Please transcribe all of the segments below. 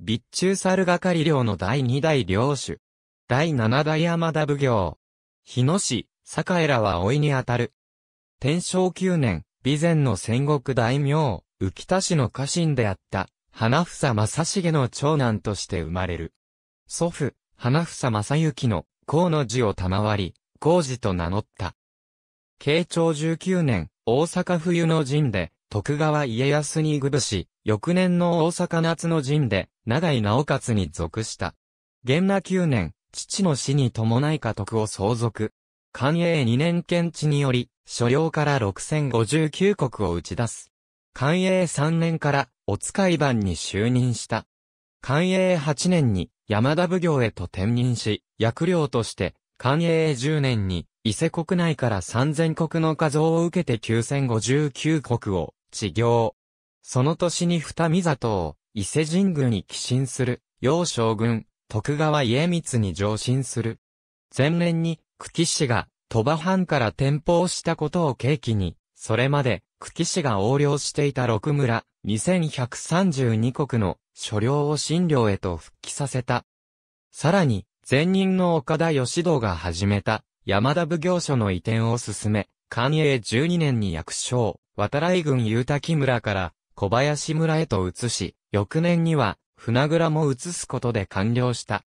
備中猿係領の第二代領主。第七代山田奉行。日野市、坂江らは老いにあたる。天正九年、備前の戦国大名、浮田氏の家臣であった、花房正重の長男として生まれる。祖父、花房正幸の、河の字を賜り、孔子と名乗った。慶長十九年、大阪冬の陣で、徳川家康に愚し、翌年の大阪夏の陣で、長井直勝に属した。元那9年、父の死に伴い家督を相続。寛永2年検地により、所領から6059国を打ち出す。寛永3年から、お使い番に就任した。寛永8年に、山田奉行へと転任し、役領として、寛永10年に、伊勢国内から3000国の画像を受けて9059国を、治行。その年に二見里を、伊勢神宮に寄進する、洋将軍、徳川家光に上進する。前年に、久喜氏が、鳥羽藩から転封したことを契機に、それまで、久喜氏が横領していた六村、2132国の所領を新領へと復帰させた。さらに、前任の岡田義堂が始めた、山田奉行所の移転を進め、寛永12年に役所を、渡来郡雄木村から小林村へと移し、翌年には、船倉も移すことで完了した。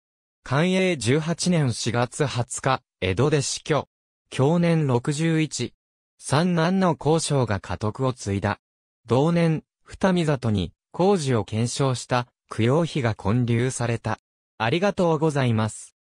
寛永18年4月20日、江戸で死去。去年61。三男の交渉が家督を継いだ。同年、二見里に工事を検証した供養碑が建立された。ありがとうございます。